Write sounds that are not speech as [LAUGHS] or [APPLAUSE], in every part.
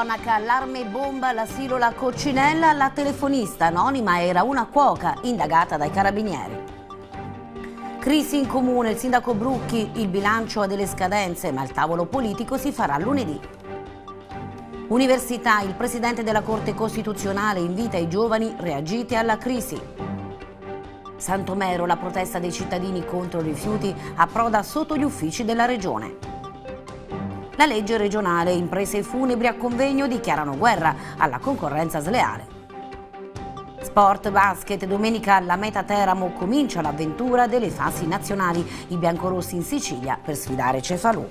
cronaca, l'arme bomba, l'asilo La Coccinella, la telefonista anonima era una cuoca indagata dai carabinieri. Crisi in comune, il sindaco Brucchi, il bilancio ha delle scadenze, ma il tavolo politico si farà lunedì. Università, il presidente della Corte Costituzionale invita i giovani reagite alla crisi. Santomero, la protesta dei cittadini contro i rifiuti approda sotto gli uffici della regione la legge regionale. Imprese funebri a convegno dichiarano guerra alla concorrenza sleale. Sport basket, domenica alla meta Teramo comincia l'avventura delle fasi nazionali, i biancorossi in Sicilia per sfidare Cefalù.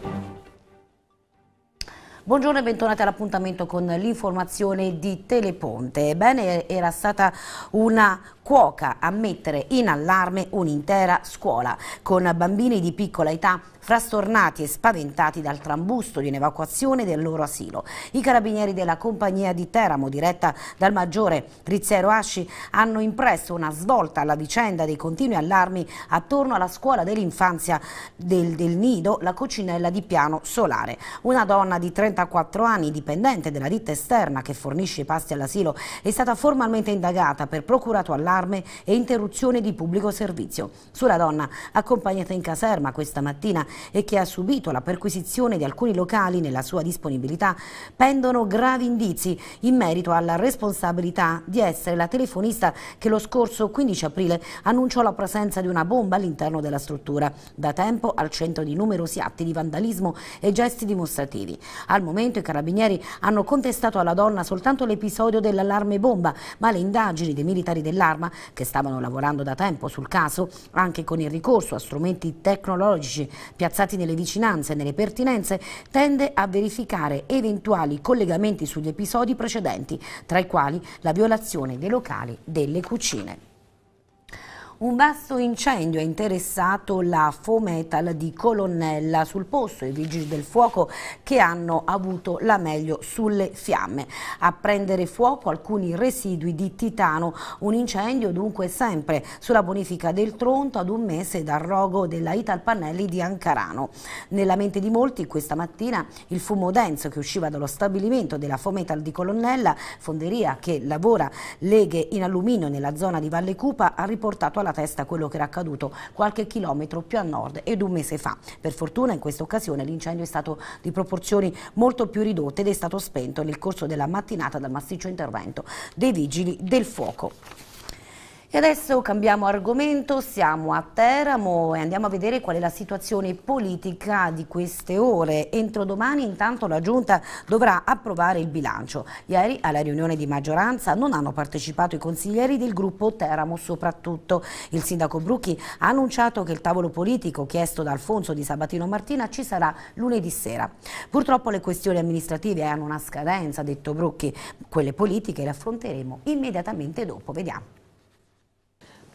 Buongiorno e bentornati all'appuntamento con l'informazione di Teleponte. Ebbene, era stata una cuoca a mettere in allarme un'intera scuola con bambini di piccola età frastornati e spaventati dal trambusto di un'evacuazione del loro asilo. I carabinieri della compagnia di Teramo, diretta dal maggiore Rizzero Asci, hanno impresso una svolta alla vicenda dei continui allarmi attorno alla scuola dell'infanzia del, del Nido, la Cocinella di Piano Solare. Una donna di 34 anni, dipendente della ditta esterna che fornisce i pasti all'asilo, è stata formalmente indagata per procurato allarme e interruzione di pubblico servizio. Sulla donna, accompagnata in caserma questa mattina, e che ha subito la perquisizione di alcuni locali nella sua disponibilità, pendono gravi indizi in merito alla responsabilità di essere la telefonista che lo scorso 15 aprile annunciò la presenza di una bomba all'interno della struttura, da tempo al centro di numerosi atti di vandalismo e gesti dimostrativi. Al momento i carabinieri hanno contestato alla donna soltanto l'episodio dell'allarme bomba, ma le indagini dei militari dell'arma, che stavano lavorando da tempo sul caso, anche con il ricorso a strumenti tecnologici piazzati nelle vicinanze e nelle pertinenze, tende a verificare eventuali collegamenti sugli episodi precedenti, tra i quali la violazione dei locali delle cucine. Un vasto incendio ha interessato la Fometal di Colonnella sul posto, i vigili del fuoco che hanno avuto la meglio sulle fiamme. A prendere fuoco alcuni residui di titano, un incendio dunque sempre sulla bonifica del Tronto ad un mese dal rogo della Italpannelli di Ancarano. Nella mente di molti questa mattina il fumo denso che usciva dallo stabilimento della Fometal di Colonnella, fonderia che lavora leghe in alluminio nella zona di Valle Cupa, ha riportato alla la testa quello che era accaduto qualche chilometro più a nord ed un mese fa. Per fortuna in questa occasione l'incendio è stato di proporzioni molto più ridotte ed è stato spento nel corso della mattinata dal massiccio intervento dei vigili del fuoco. E adesso cambiamo argomento, siamo a Teramo e andiamo a vedere qual è la situazione politica di queste ore. Entro domani intanto la Giunta dovrà approvare il bilancio. Ieri alla riunione di maggioranza non hanno partecipato i consiglieri del gruppo Teramo soprattutto. Il sindaco Brucchi ha annunciato che il tavolo politico chiesto da Alfonso di Sabatino Martina ci sarà lunedì sera. Purtroppo le questioni amministrative hanno una scadenza, ha detto Brucchi. Quelle politiche le affronteremo immediatamente dopo. Vediamo.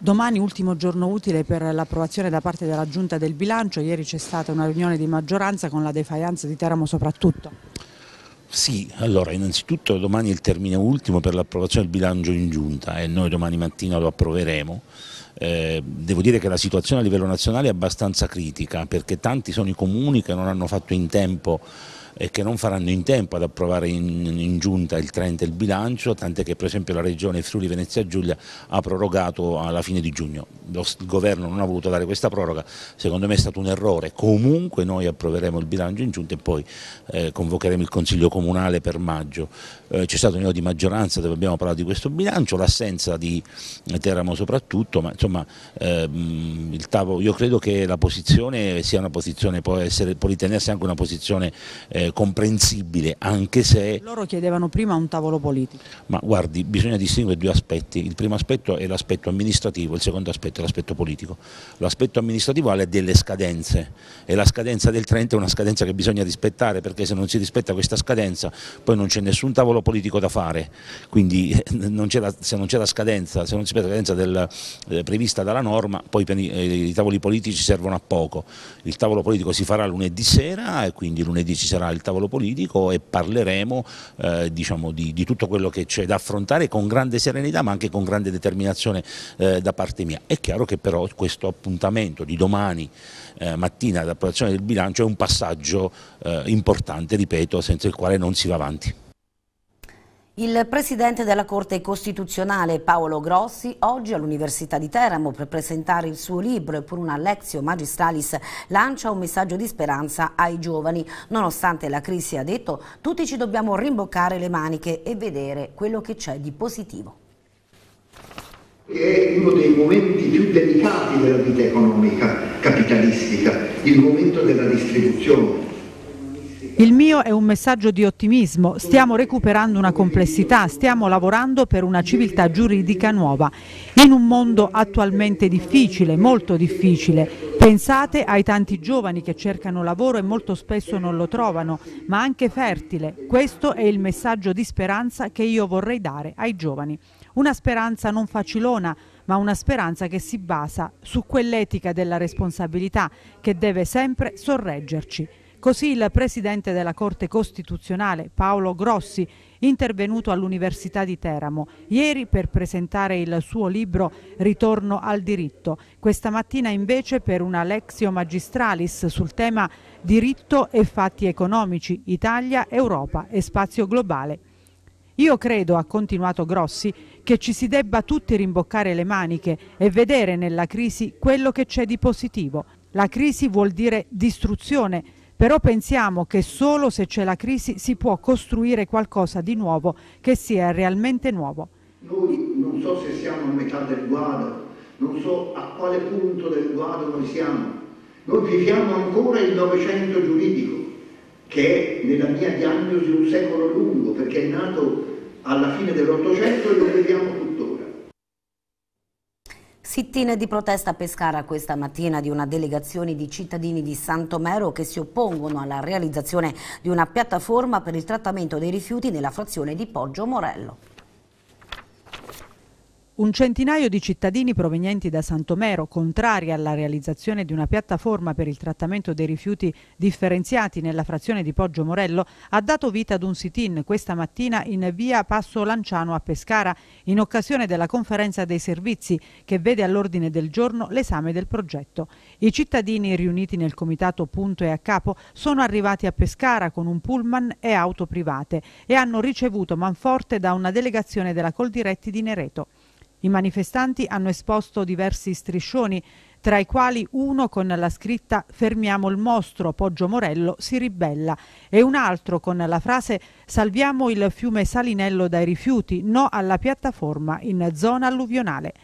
Domani ultimo giorno utile per l'approvazione da parte della Giunta del Bilancio, ieri c'è stata una riunione di maggioranza con la defaianza di Teramo soprattutto. Sì, allora innanzitutto domani è il termine ultimo per l'approvazione del bilancio in giunta e noi domani mattina lo approveremo. Eh, devo dire che la situazione a livello nazionale è abbastanza critica perché tanti sono i comuni che non hanno fatto in tempo e che non faranno in tempo ad approvare in, in giunta il 30 il bilancio, tant'è che per esempio la Regione Friuli Venezia Giulia ha prorogato alla fine di giugno. il governo non ha voluto dare questa proroga, secondo me è stato un errore. Comunque noi approveremo il bilancio in giunta e poi eh, convocheremo il Consiglio Comunale per maggio. Eh, C'è stato un di maggioranza dove abbiamo parlato di questo bilancio, l'assenza di Teramo soprattutto, ma insomma ehm, tavolo, io credo che la posizione sia una posizione, può, essere, può ritenersi anche una posizione eh, eh, comprensibile anche se... Loro chiedevano prima un tavolo politico. Ma guardi, bisogna distinguere due aspetti, il primo aspetto è l'aspetto amministrativo, il secondo aspetto è l'aspetto politico. L'aspetto amministrativo ha delle scadenze e la scadenza del 30 è una scadenza che bisogna rispettare perché se non si rispetta questa scadenza poi non c'è nessun tavolo politico da fare, quindi eh, non la, se non c'è la scadenza, se non si rispetta la scadenza del, eh, prevista dalla norma, poi i, eh, i tavoli politici servono a poco. Il tavolo politico si farà lunedì sera e quindi lunedì ci sarà il tavolo politico e parleremo eh, diciamo, di, di, tutto quello che c'è da affrontare con grande serenità ma anche con grande determinazione eh, da parte mia. È chiaro che però questo appuntamento di domani eh, mattina d'approvazione del bilancio è un passaggio eh, importante, ripeto, senza il quale non si va avanti. Il presidente della Corte Costituzionale Paolo Grossi oggi all'Università di Teramo per presentare il suo libro e pur una Lexio Magistralis lancia un messaggio di speranza ai giovani. Nonostante la crisi ha detto tutti ci dobbiamo rimboccare le maniche e vedere quello che c'è di positivo. È uno dei momenti più delicati della vita economica capitalistica, il momento della distribuzione il mio è un messaggio di ottimismo, stiamo recuperando una complessità, stiamo lavorando per una civiltà giuridica nuova. In un mondo attualmente difficile, molto difficile, pensate ai tanti giovani che cercano lavoro e molto spesso non lo trovano, ma anche fertile. Questo è il messaggio di speranza che io vorrei dare ai giovani. Una speranza non facilona, ma una speranza che si basa su quell'etica della responsabilità che deve sempre sorreggerci. Così il presidente della Corte Costituzionale, Paolo Grossi, intervenuto all'Università di Teramo ieri per presentare il suo libro Ritorno al diritto. Questa mattina invece per una lexio magistralis sul tema Diritto e fatti economici, Italia, Europa e spazio globale. Io credo, ha continuato Grossi, che ci si debba tutti rimboccare le maniche e vedere nella crisi quello che c'è di positivo. La crisi vuol dire distruzione, però pensiamo che solo se c'è la crisi si può costruire qualcosa di nuovo che sia realmente nuovo. Noi non so se siamo a metà del guado, non so a quale punto del guado noi siamo. Noi viviamo ancora il Novecento giuridico, che è nella mia diagnosi un secolo lungo, perché è nato alla fine dell'Ottocento e lo viviamo tutto sit di protesta a Pescara questa mattina di una delegazione di cittadini di Santomero che si oppongono alla realizzazione di una piattaforma per il trattamento dei rifiuti nella frazione di Poggio Morello. Un centinaio di cittadini provenienti da Santomero, contrari alla realizzazione di una piattaforma per il trattamento dei rifiuti differenziati nella frazione di Poggio Morello, ha dato vita ad un sit-in questa mattina in via Passo Lanciano a Pescara, in occasione della conferenza dei servizi che vede all'ordine del giorno l'esame del progetto. I cittadini riuniti nel comitato Punto e a Capo sono arrivati a Pescara con un pullman e auto private e hanno ricevuto manforte da una delegazione della Coldiretti di Nereto. I manifestanti hanno esposto diversi striscioni, tra i quali uno con la scritta Fermiamo il mostro, Poggio Morello si ribella e un altro con la frase Salviamo il fiume Salinello dai rifiuti, no alla piattaforma in zona alluvionale.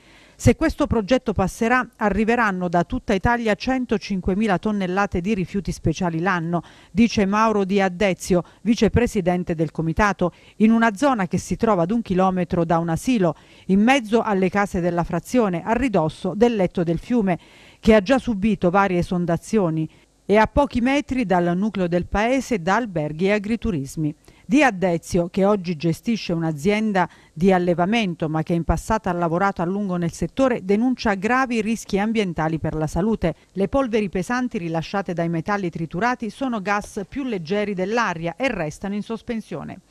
Se questo progetto passerà, arriveranno da tutta Italia 105.000 tonnellate di rifiuti speciali l'anno, dice Mauro Di Addezio, vicepresidente del comitato, in una zona che si trova ad un chilometro da un asilo, in mezzo alle case della frazione, a ridosso del letto del fiume, che ha già subito varie sondazioni e a pochi metri dal nucleo del paese da alberghi e agriturismi. Di Addezio, che oggi gestisce un'azienda di allevamento ma che in passato ha lavorato a lungo nel settore, denuncia gravi rischi ambientali per la salute. Le polveri pesanti rilasciate dai metalli triturati sono gas più leggeri dell'aria e restano in sospensione.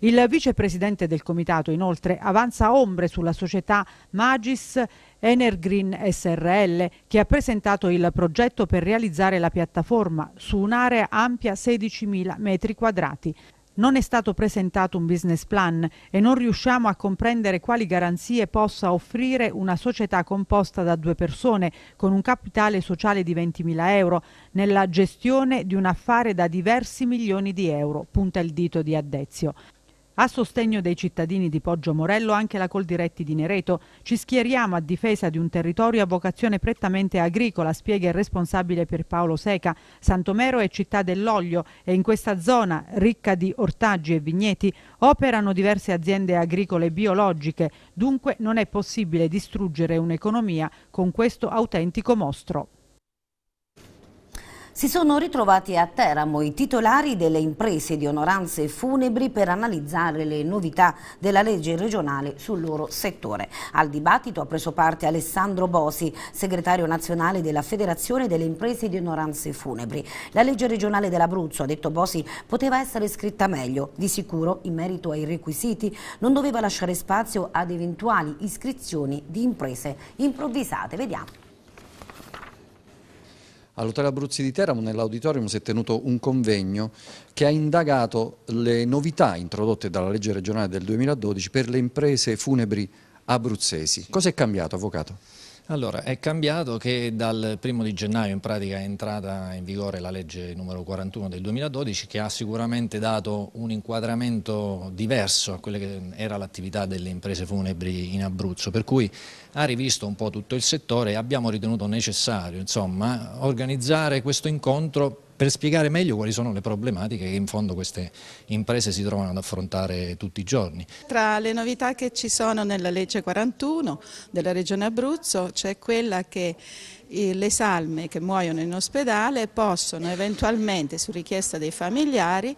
Il vicepresidente del comitato inoltre avanza ombre sulla società Magis Energreen SRL che ha presentato il progetto per realizzare la piattaforma su un'area ampia 16.000 metri quadrati. Non è stato presentato un business plan e non riusciamo a comprendere quali garanzie possa offrire una società composta da due persone con un capitale sociale di 20.000 euro nella gestione di un affare da diversi milioni di euro, punta il dito di Addezio. A sostegno dei cittadini di Poggio Morello anche la Coldiretti di Nereto. Ci schieriamo a difesa di un territorio a vocazione prettamente agricola, spiega il responsabile per Paolo Seca. Santomero è città dell'olio e in questa zona, ricca di ortaggi e vigneti, operano diverse aziende agricole biologiche. Dunque non è possibile distruggere un'economia con questo autentico mostro. Si sono ritrovati a Teramo i titolari delle imprese di onoranze funebri per analizzare le novità della legge regionale sul loro settore. Al dibattito ha preso parte Alessandro Bosi, segretario nazionale della Federazione delle imprese di onoranze funebri. La legge regionale dell'Abruzzo, ha detto Bosi, poteva essere scritta meglio. Di sicuro, in merito ai requisiti, non doveva lasciare spazio ad eventuali iscrizioni di imprese improvvisate. Vediamo. All'Hotel Abruzzi di Teramo nell'auditorium si è tenuto un convegno che ha indagato le novità introdotte dalla legge regionale del 2012 per le imprese funebri abruzzesi. Cos'è cambiato, Avvocato? Allora, è cambiato che dal primo di gennaio in pratica è entrata in vigore la legge numero 41 del 2012 che ha sicuramente dato un inquadramento diverso a quella che era l'attività delle imprese funebri in Abruzzo, per cui ha rivisto un po' tutto il settore e abbiamo ritenuto necessario insomma, organizzare questo incontro per spiegare meglio quali sono le problematiche che in fondo queste imprese si trovano ad affrontare tutti i giorni. Tra le novità che ci sono nella legge 41 della regione Abruzzo c'è quella che eh, le salme che muoiono in ospedale possono eventualmente su richiesta dei familiari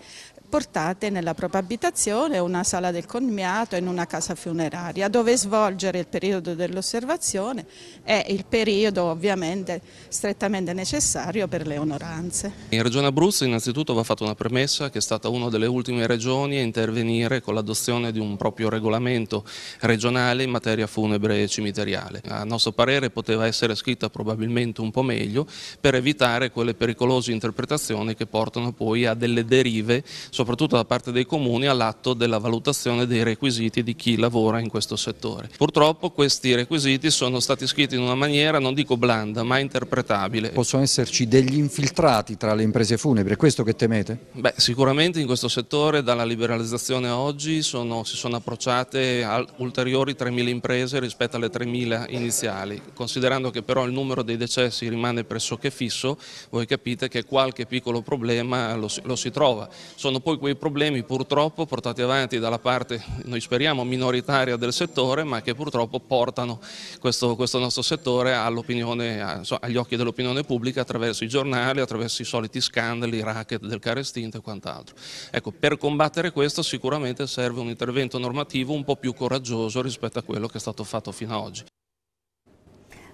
portate nella propria abitazione, una sala del commiato in una casa funeraria, dove svolgere il periodo dell'osservazione è il periodo ovviamente strettamente necessario per le onoranze. In Regione Abruzzo innanzitutto va fatta una premessa che è stata una delle ultime regioni a intervenire con l'adozione di un proprio regolamento regionale in materia funebre e cimiteriale. A nostro parere poteva essere scritta probabilmente un po' meglio per evitare quelle pericolose interpretazioni che portano poi a delle derive soprattutto da parte dei comuni, all'atto della valutazione dei requisiti di chi lavora in questo settore. Purtroppo questi requisiti sono stati scritti in una maniera, non dico blanda, ma interpretabile. Possono esserci degli infiltrati tra le imprese funebri, questo che temete? Beh, sicuramente in questo settore dalla liberalizzazione oggi sono, si sono approcciate ulteriori 3.000 imprese rispetto alle 3.000 iniziali, considerando che però il numero dei decessi rimane pressoché fisso, voi capite che qualche piccolo problema lo si, lo si trova. Sono poi quei problemi purtroppo portati avanti dalla parte, noi speriamo, minoritaria del settore, ma che purtroppo portano questo, questo nostro settore agli occhi dell'opinione pubblica attraverso i giornali, attraverso i soliti scandali, i racket del estinto e quant'altro. Ecco, per combattere questo sicuramente serve un intervento normativo un po' più coraggioso rispetto a quello che è stato fatto fino ad oggi.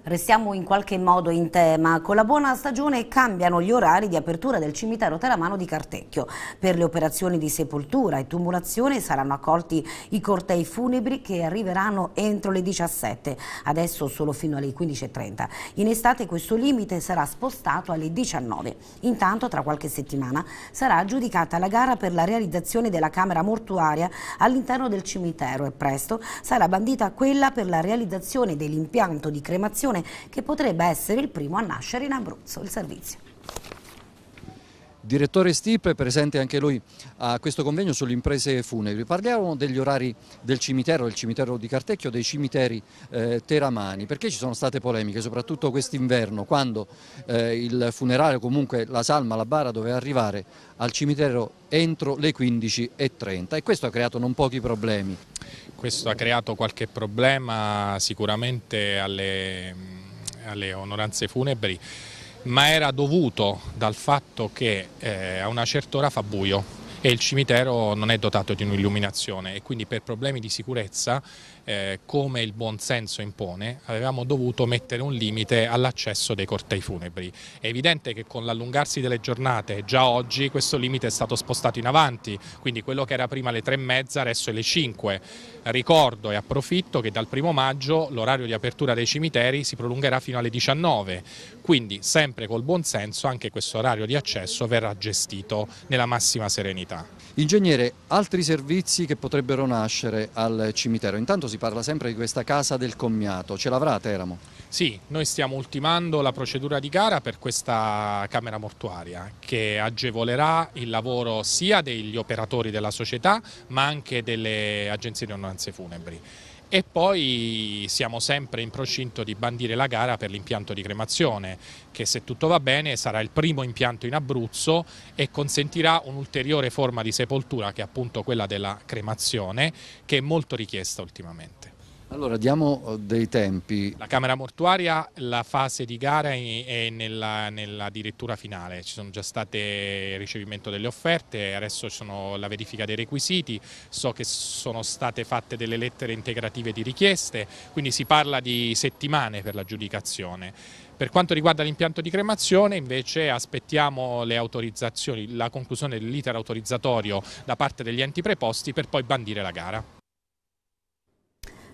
Restiamo in qualche modo in tema. Con la buona stagione cambiano gli orari di apertura del cimitero Teramano di Cartecchio. Per le operazioni di sepoltura e tumulazione saranno accolti i cortei funebri che arriveranno entro le 17, adesso solo fino alle 15.30. In estate questo limite sarà spostato alle 19. Intanto tra qualche settimana sarà aggiudicata la gara per la realizzazione della camera mortuaria all'interno del cimitero e presto sarà bandita quella per la realizzazione dell'impianto di cremazione Pordenone che potrebbe essere il primo a nascere in Abruzzo. Il servizio. Direttore Stipe, presente anche lui a questo convegno sulle imprese funebri. Parliamo degli orari del cimitero, del cimitero di Cartecchio, dei cimiteri eh, teramani, perché ci sono state polemiche, soprattutto quest'inverno, quando eh, il funerale, comunque la salma, la bara, doveva arrivare al cimitero entro le 15.30 e questo ha creato non pochi problemi. Questo ha creato qualche problema sicuramente alle, mm, alle onoranze funebri, ma era dovuto dal fatto che eh, a una certa ora fa buio e il cimitero non è dotato di un'illuminazione e quindi per problemi di sicurezza eh, come il buonsenso impone, avevamo dovuto mettere un limite all'accesso dei cortei funebri. È evidente che con l'allungarsi delle giornate già oggi questo limite è stato spostato in avanti, quindi quello che era prima le tre e mezza adesso è le cinque. Ricordo e approfitto che dal primo maggio l'orario di apertura dei cimiteri si prolungherà fino alle 19, quindi sempre col buonsenso anche questo orario di accesso verrà gestito nella massima serenità. Ingegnere, altri servizi che potrebbero nascere al cimitero? Intanto si parla sempre di questa casa del commiato, ce l'avrà Teramo? Sì, noi stiamo ultimando la procedura di gara per questa Camera mortuaria che agevolerà il lavoro sia degli operatori della società ma anche delle agenzie di onoranze funebri e poi siamo sempre in procinto di bandire la gara per l'impianto di cremazione che se tutto va bene sarà il primo impianto in Abruzzo e consentirà un'ulteriore forma di sepoltura che è appunto quella della cremazione che è molto richiesta ultimamente. Allora diamo eh, dei tempi. La Camera Mortuaria, la fase di gara è nella, nella direttura finale, ci sono già state il ricevimento delle offerte, adesso ci sono la verifica dei requisiti, so che sono state fatte delle lettere integrative di richieste, quindi si parla di settimane per l'aggiudicazione. Per quanto riguarda l'impianto di cremazione invece aspettiamo le autorizzazioni, la conclusione dell'iter autorizzatorio da parte degli enti preposti per poi bandire la gara.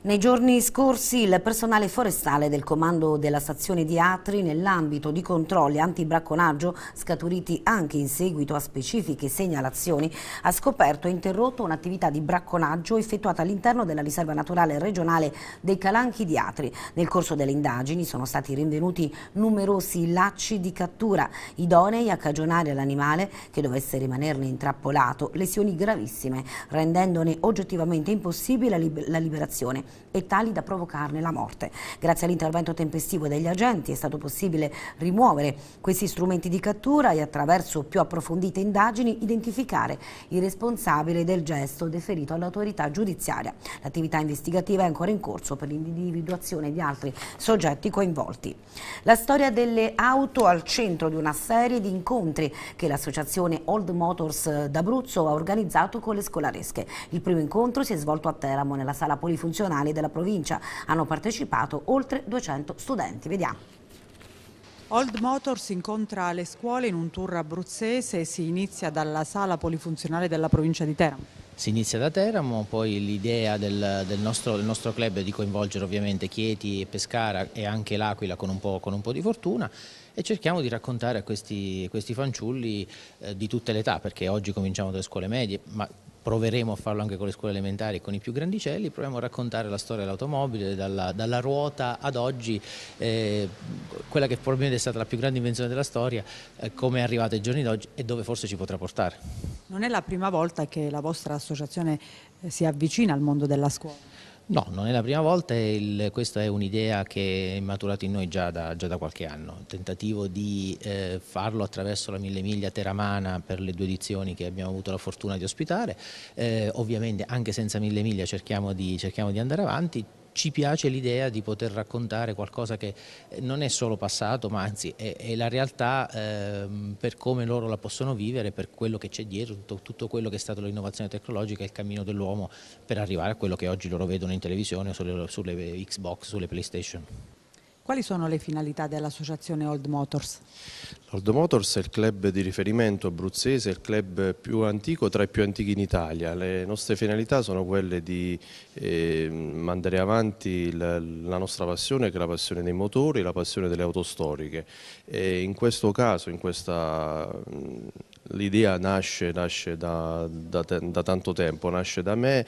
Nei giorni scorsi il personale forestale del comando della stazione di Atri nell'ambito di controlli antibracconaggio scaturiti anche in seguito a specifiche segnalazioni ha scoperto e interrotto un'attività di bracconaggio effettuata all'interno della riserva naturale regionale dei Calanchi di Atri. Nel corso delle indagini sono stati rinvenuti numerosi lacci di cattura idonei a cagionare all'animale che dovesse rimanerne intrappolato lesioni gravissime rendendone oggettivamente impossibile la liberazione e tali da provocarne la morte. Grazie all'intervento tempestivo degli agenti è stato possibile rimuovere questi strumenti di cattura e attraverso più approfondite indagini identificare il responsabile del gesto deferito all'autorità giudiziaria. L'attività investigativa è ancora in corso per l'individuazione di altri soggetti coinvolti. La storia delle auto al centro di una serie di incontri che l'associazione Old Motors d'Abruzzo ha organizzato con le scolaresche. Il primo incontro si è svolto a Teramo nella sala polifunzionale comunali della provincia. Hanno partecipato oltre 200 studenti. Vediamo. Old Motors incontra le scuole in un tour abruzzese, e si inizia dalla sala polifunzionale della provincia di Teramo. Si inizia da Teramo, poi l'idea del, del, nostro, del, nostro, club è di coinvolgere ovviamente Chieti e Pescara e anche l'Aquila con, con, un po' di fortuna e cerchiamo di raccontare a questi, questi fanciulli eh, di tutte le età, perché oggi cominciamo dalle scuole medie, ma proveremo a farlo anche con le scuole elementari e con i più grandicelli, proviamo a raccontare la storia dell'automobile dalla, dalla, ruota ad oggi, eh, quella che probabilmente è stata la più grande invenzione della storia, eh, come è arrivata ai giorni d'oggi e dove forse ci potrà portare. Non è la prima volta che la vostra associazione eh, si avvicina al mondo della scuola. No, non è la prima volta il, questa è un'idea che è maturata in noi già da, già da qualche anno. Il tentativo di eh, farlo attraverso la Mille Miglia Teramana per le due edizioni che abbiamo avuto la fortuna di ospitare. Eh, ovviamente anche senza Mille Miglia cerchiamo di, cerchiamo di andare avanti ci piace l'idea di poter raccontare qualcosa che eh, non è solo passato, ma anzi è, è la realtà eh, per come loro la possono vivere, per quello che c'è dietro, tutto, tutto, quello che è stato l'innovazione tecnologica e il cammino dell'uomo per arrivare a quello che oggi loro vedono in televisione, sulle, sulle Xbox, sulle PlayStation. Quali sono le finalità dell'associazione Old Motors? Old Motors è il club di riferimento abruzzese, il club più antico tra i più antichi in Italia. Le nostre finalità sono quelle di eh, mandare avanti la, la, nostra passione, che è la passione dei motori, la passione delle autostoriche. E in questo caso, in questa... Mh, L'idea nasce, nasce da, da, da, tanto tempo, nasce da me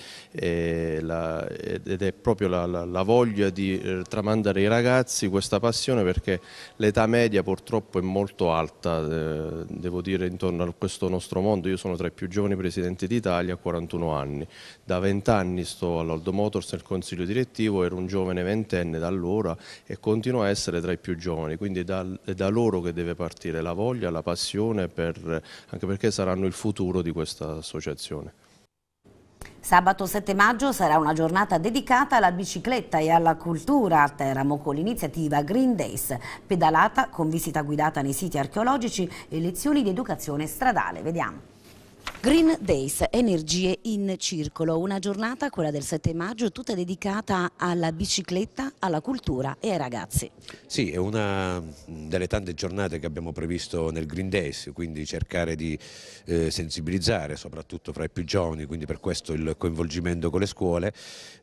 la, ed è proprio la, la, la, voglia di eh, tramandare ai ragazzi questa passione perché l'età media purtroppo è molto alta, eh, devo dire intorno a questo nostro mondo, io sono tra i più giovani presidenti d'Italia a 41 anni, da 20 anni sto all'Old Motors nel consiglio direttivo, ero un giovane ventenne da allora e continuo a essere tra i più giovani, quindi da, è da loro che deve partire la voglia, la passione per anche perché saranno il futuro di questa associazione. Sabato 7 maggio sarà una giornata dedicata alla bicicletta e alla cultura a Teramo con l'iniziativa Green Days, pedalata con visita guidata nei siti archeologici e lezioni di educazione stradale. Vediamo. Green Days, energie in circolo, una giornata, quella del 7 maggio, tutta dedicata alla bicicletta, alla cultura e ai ragazzi. Sì, è una mm, delle tante giornate che abbiamo previsto nel Green Days, quindi cercare di eh, sensibilizzare soprattutto fra i più giovani, quindi per questo il coinvolgimento con le scuole,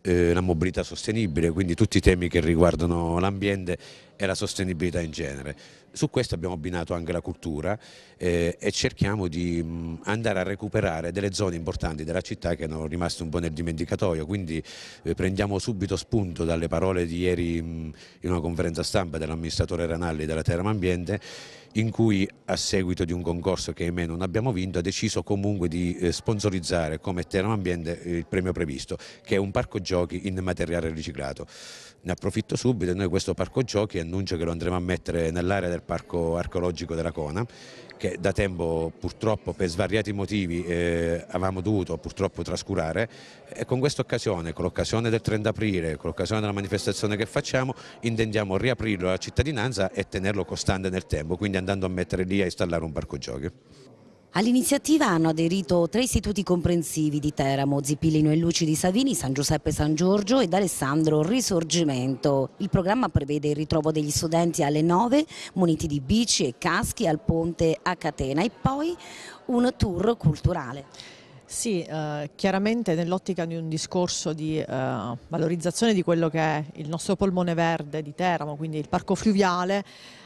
eh, la mobilità sostenibile, quindi tutti i temi che riguardano l'ambiente e la sostenibilità in genere. Su questo abbiamo abbinato anche la cultura eh, e cerchiamo di mh, mm, andare a recuperare delle zone importanti della città che erano rimaste un po' nel dimenticatoio, quindi eh, prendiamo subito spunto dalle parole di ieri mh, mm, in una conferenza stampa dell'amministratore Ranalli della Terra Ambiente in cui a seguito di un concorso che ahimè non abbiamo vinto ha deciso comunque di eh, sponsorizzare come Teramo Ambiente eh, il premio previsto che è un parco giochi in materiale riciclato. Ne approfitto subito, noi questo parco giochi annuncio che lo andremo a mettere nell'area del parco archeologico della Cona che da tempo purtroppo per svariati motivi eh, avevamo dovuto purtroppo trascurare e con questa occasione, con l'occasione del 30 aprile, con l'occasione della manifestazione che facciamo intendiamo riaprirlo alla cittadinanza e tenerlo costante nel tempo, quindi andando a mettere lì a installare un parco giochi. All'iniziativa hanno aderito tre istituti comprensivi di Teramo, Zipilino e Luci di Savini, San Giuseppe San Giorgio ed Alessandro Risorgimento. Il programma prevede il ritrovo degli studenti alle 9, muniti di bici e caschi al ponte a catena e poi un tour culturale. Sì, eh, chiaramente nell'ottica di un discorso di eh, valorizzazione di quello che è il nostro polmone verde di Teramo, quindi il parco fluviale,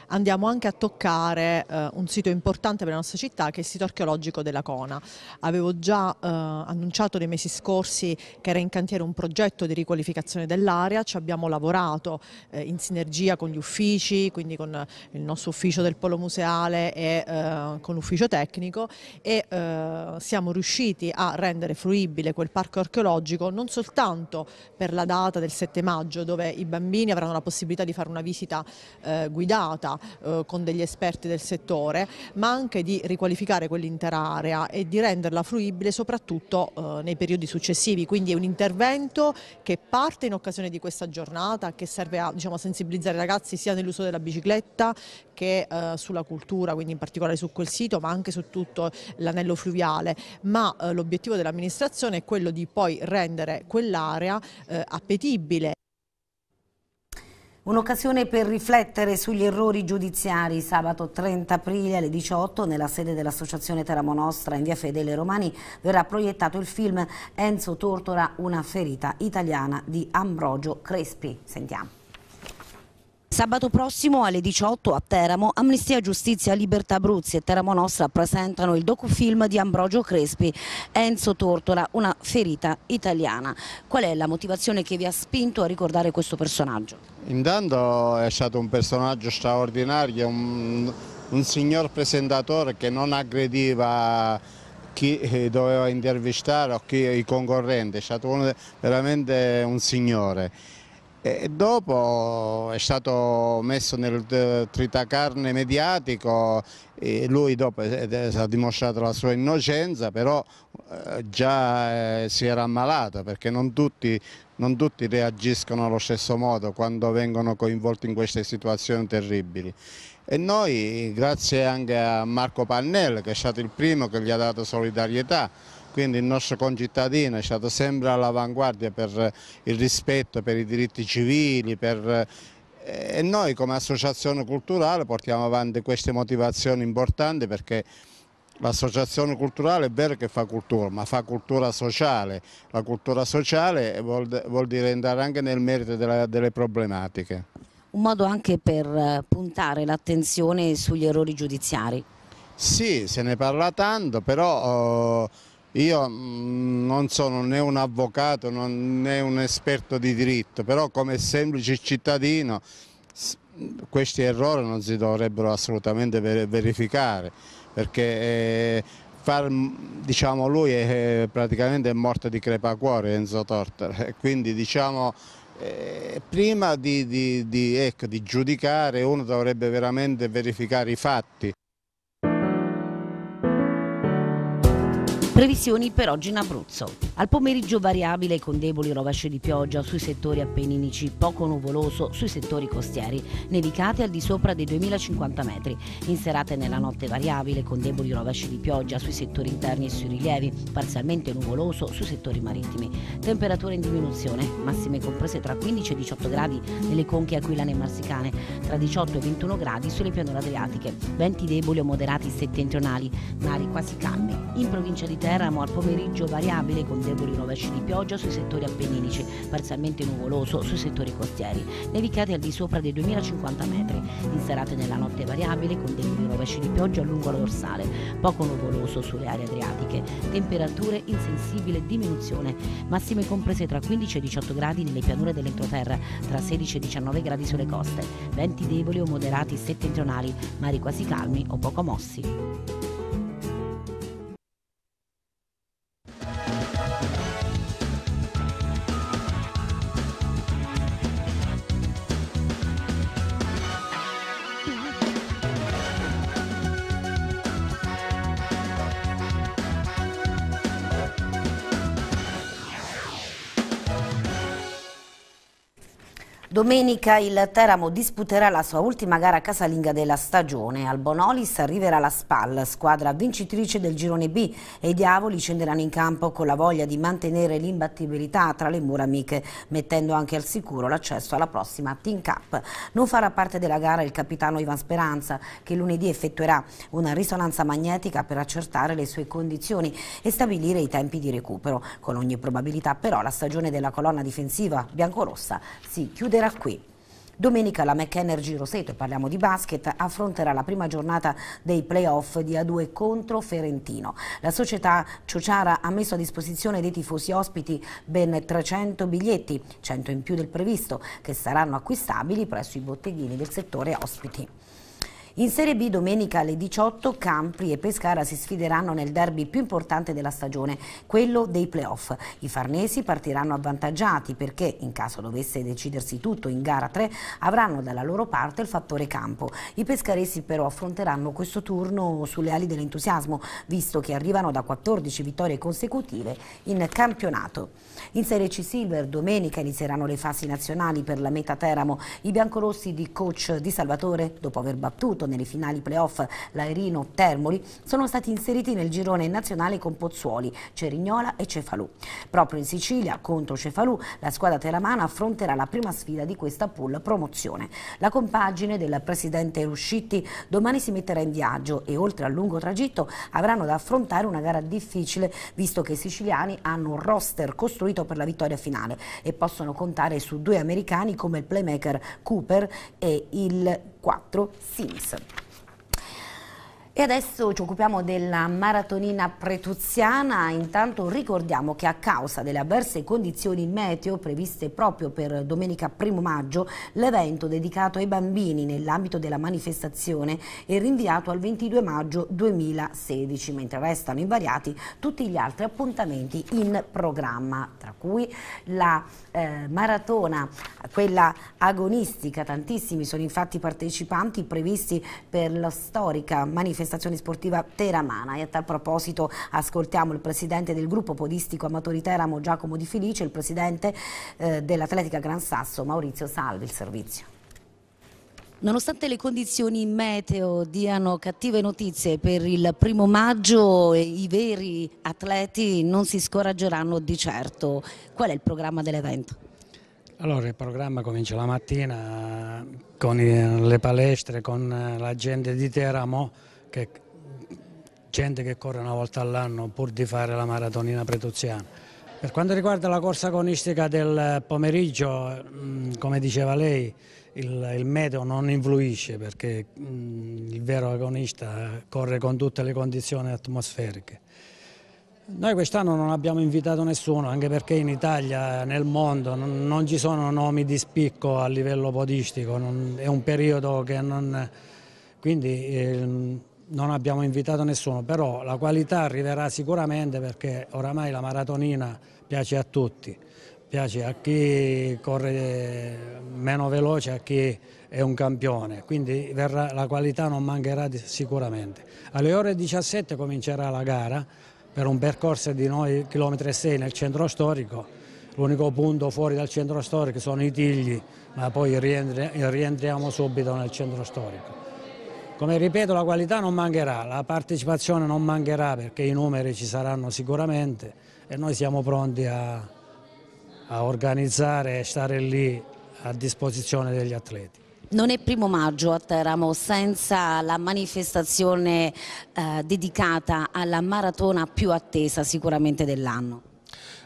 andiamo anche a toccare eh, un sito importante per la nostra città che è il sito archeologico della Cona. Avevo già eh, annunciato nei mesi scorsi che era in cantiere un progetto di riqualificazione dell'area, ci abbiamo lavorato eh, in sinergia con gli uffici, quindi con il nostro ufficio del Polo Museale e eh, con l'ufficio tecnico e eh, siamo riusciti a rendere fruibile quel parco archeologico non soltanto per la data del 7 maggio dove i bambini avranno la possibilità di fare una visita eh, guidata eh, con degli esperti del settore, ma anche di riqualificare quell'intera area e di renderla fruibile soprattutto eh, nei periodi successivi. Quindi è un intervento che parte in occasione di questa giornata, che serve a diciamo, sensibilizzare i ragazzi sia nell'uso della bicicletta che eh, sulla cultura, quindi in particolare su quel sito, ma anche su tutto l'anello fluviale. Ma eh, l'obiettivo dell'amministrazione è quello di poi rendere quell'area eh, appetibile. Un'occasione per riflettere sugli errori giudiziari. Sabato 30 aprile alle 18 nella sede dell'Associazione Teramo Nostra in via Fedele Romani verrà proiettato il film Enzo Tortora, una ferita italiana di Ambrogio Crespi. Sentiamo. Sabato prossimo alle 18 a Teramo, Amnistia Giustizia Libertà Abruzzi e Teramo Nostra presentano il docufilm di Ambrogio Crespi, Enzo Tortola, una ferita italiana. Qual è la motivazione che vi ha spinto a ricordare questo personaggio? Intanto è stato un personaggio straordinario, un, un signor presentatore che non aggrediva chi eh, doveva intervistare o chi, i concorrenti, è stato uno, veramente un signore. E dopo è stato messo nel eh, tritacarne mediatico, e lui dopo ha dimostrato la sua innocenza, però eh, già si era ammalato perché non tutti non tutti reagiscono allo stesso modo quando vengono coinvolti in queste situazioni terribili. E noi, grazie anche a Marco Pannell, che è stato il primo che gli ha dato solidarietà, quindi il nostro concittadino è stato sempre all'avanguardia per il rispetto per i diritti civili, per eh, e noi come associazione culturale portiamo avanti queste motivazioni importanti perché L'associazione culturale è vero che fa cultura, ma fa cultura sociale. La cultura sociale vuol, vuol dire andare anche nel merito della, delle problematiche. Un modo anche per eh, puntare l'attenzione sugli errori giudiziari. Sì, se ne parla tanto, però... Eh, io mm, non sono né un avvocato né un esperto di diritto, però come semplice cittadino questi errori non si dovrebbero assolutamente verificare perché eh, far, mm, diciamo, lui è eh, praticamente morto di crepacuore Enzo Tortore, [LAUGHS] quindi diciamo, eh, prima di, di, di, ecco, di giudicare uno dovrebbe veramente verificare i fatti. Previsioni per oggi in Abruzzo. Al pomeriggio variabile con deboli rovesce di pioggia sui settori appenninici, poco nuvoloso sui settori costieri, nevicate al di sopra dei 2050 metri. In serata e nella notte variabile con deboli rovesci di pioggia sui settori interni e sui rilievi, parzialmente nuvoloso sui settori marittimi. Temperature in diminuzione, massime comprese tra 15 e 18 gradi nelle conche aquilane e marsicane, tra 18 e 21 gradi sulle pianure adriatiche, venti deboli o moderati settentrionali, mari quasi calmi. In provincia di Teramo al pomeriggio variabile con deboli rovesci di pioggia sui settori appenninici, parzialmente nuvoloso sui settori costieri, nevicate al di sopra dei 2050 metri, in serate nella notte variabile con deboli rovesci di pioggia lungo la dorsale, poco nuvoloso sulle aree adriatiche, temperature in sensibile diminuzione, massime comprese tra 15 e 18 gradi nelle pianure dell'entroterra, tra 16 e 19 gradi sulle coste, venti deboli o moderati settentrionali, mari quasi calmi o poco mossi. Domenica il Teramo disputerà la sua ultima gara casalinga della stagione. Al Bonolis arriverà la SPAL, squadra vincitrice del girone B e i diavoli scenderanno in campo con la voglia di mantenere l'imbattibilità tra le mura amiche, mettendo anche al sicuro l'accesso alla prossima Team Cup. Non farà parte della gara il capitano Ivan Speranza, che lunedì effettuerà una risonanza magnetica per accertare le sue condizioni e stabilire i tempi di recupero. Con ogni probabilità però la stagione della colonna difensiva biancorossa si chiuderà terminerà qui. Domenica la McEnergy Roseto, e parliamo di basket, affronterà la prima giornata dei playoff di A2 contro Ferentino. La società Ciociara ha messo a disposizione dei tifosi ospiti ben 300 biglietti, 100 in più del previsto, che saranno acquistabili presso i botteghini del settore ospiti. In Serie B domenica alle 18 Campri e Pescara si sfideranno nel derby più importante della stagione, quello dei playoff. I farnesi partiranno avvantaggiati perché in caso dovesse decidersi tutto in gara 3 avranno dalla loro parte il fattore campo. I pescaresi però affronteranno questo turno sulle ali dell'entusiasmo visto che arrivano da 14 vittorie consecutive in campionato. In Serie C Silver domenica inizieranno le fasi nazionali per la meta Teramo. I biancorossi di coach di Salvatore dopo aver battuto affronto nelle finali playoff Lairino-Termoli, sono stati inseriti nel girone nazionale con Pozzuoli, Cerignola e Cefalù. Proprio in Sicilia, contro Cefalù, la squadra teramana affronterà la prima sfida di questa pool promozione. La compagine del presidente Ruscitti domani si metterà in viaggio e oltre al lungo tragitto avranno da affrontare una gara difficile visto che i siciliani hanno un roster costruito per la vittoria finale e possono contare su due americani come il playmaker Cooper e il quatro cinza. E adesso ci occupiamo della maratonina pretuziana, intanto ricordiamo che a causa delle avverse condizioni meteo previste proprio per domenica 1 maggio, l'evento dedicato ai bambini nell'ambito della manifestazione è rinviato al 22 maggio 2016, mentre restano invariati tutti gli altri appuntamenti in programma, tra cui la eh, maratona, quella agonistica, tantissimi sono infatti partecipanti previsti per la storica manifestazione manifestazione sportiva teramana e a tal proposito ascoltiamo il presidente del gruppo podistico Amatori Teramo Giacomo Di Felice e il presidente eh, dell'Atletica Gran Sasso Maurizio Salvi, il servizio. Nonostante le condizioni meteo diano cattive notizie per il primo maggio, i veri atleti non si scoraggeranno di certo. Qual è il programma dell'evento? Allora il programma comincia la mattina con le palestre, con eh, la gente di Teramo che gente che corre una volta all'anno pur di fare la maratonina pretuziana. Per quanto riguarda la corsa agonistica del pomeriggio, mm, come diceva lei, il, il meteo non influisce perché mm, il vero agonista corre con tutte le condizioni atmosferiche. Noi quest'anno non abbiamo invitato nessuno, anche perché in Italia, nel mondo, non, non ci sono nomi di spicco a livello podistico, non, è un periodo che non... Quindi, eh, non abbiamo invitato nessuno, però la qualità arriverà sicuramente perché oramai la maratonina piace a tutti, piace a chi corre meno veloce, a chi è un campione, quindi verrà, la qualità non mancherà sicuramente. Alle ore 17 comincerà la gara per un percorso di 9 km 6 nel centro storico, l'unico punto fuori dal centro storico sono i tigli, ma poi rientri, rientriamo subito nel centro storico. Come ripeto la qualità non mancherà, la partecipazione non mancherà perché i numeri ci saranno sicuramente e noi siamo pronti a, a organizzare e stare lì a disposizione degli atleti. Non è primo maggio a Teramo senza la manifestazione eh, dedicata alla maratona più attesa sicuramente dell'anno.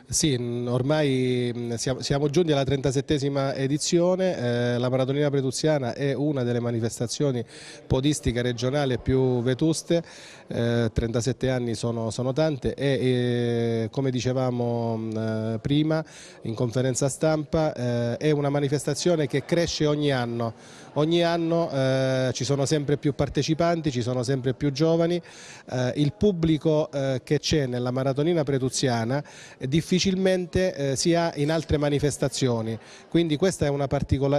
Sì, ormai mm, siamo, giunti alla 37esima edizione, eh, la Maratonina Pretuziana è una delle manifestazioni podistiche regionali più vetuste, 37 eh, anni sono, sono tante e come dicevamo mm, eh, prima in conferenza stampa è una manifestazione che cresce ogni anno Ogni anno eh, ci sono sempre più partecipanti, ci sono sempre più giovani, eh, il pubblico eh, che c'è nella maratonina pretuziana eh, difficilmente eh, si ha in altre manifestazioni, quindi questa è, una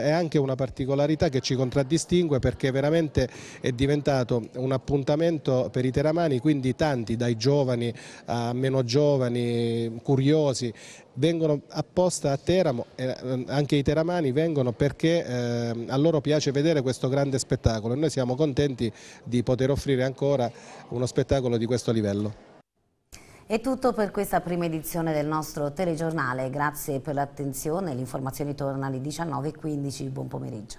è anche una particolarità che ci contraddistingue perché veramente è diventato un appuntamento per i teramani, quindi tanti, dai giovani a meno giovani, curiosi vengono apposta a Teramo, eh, anche i teramani vengono perché ehm, a loro piace vedere questo grande spettacolo e noi siamo contenti di poter offrire ancora uno spettacolo di questo livello. È tutto per questa prima edizione del nostro telegiornale, grazie per l'attenzione, le informazioni tornano alle 19.15, buon pomeriggio.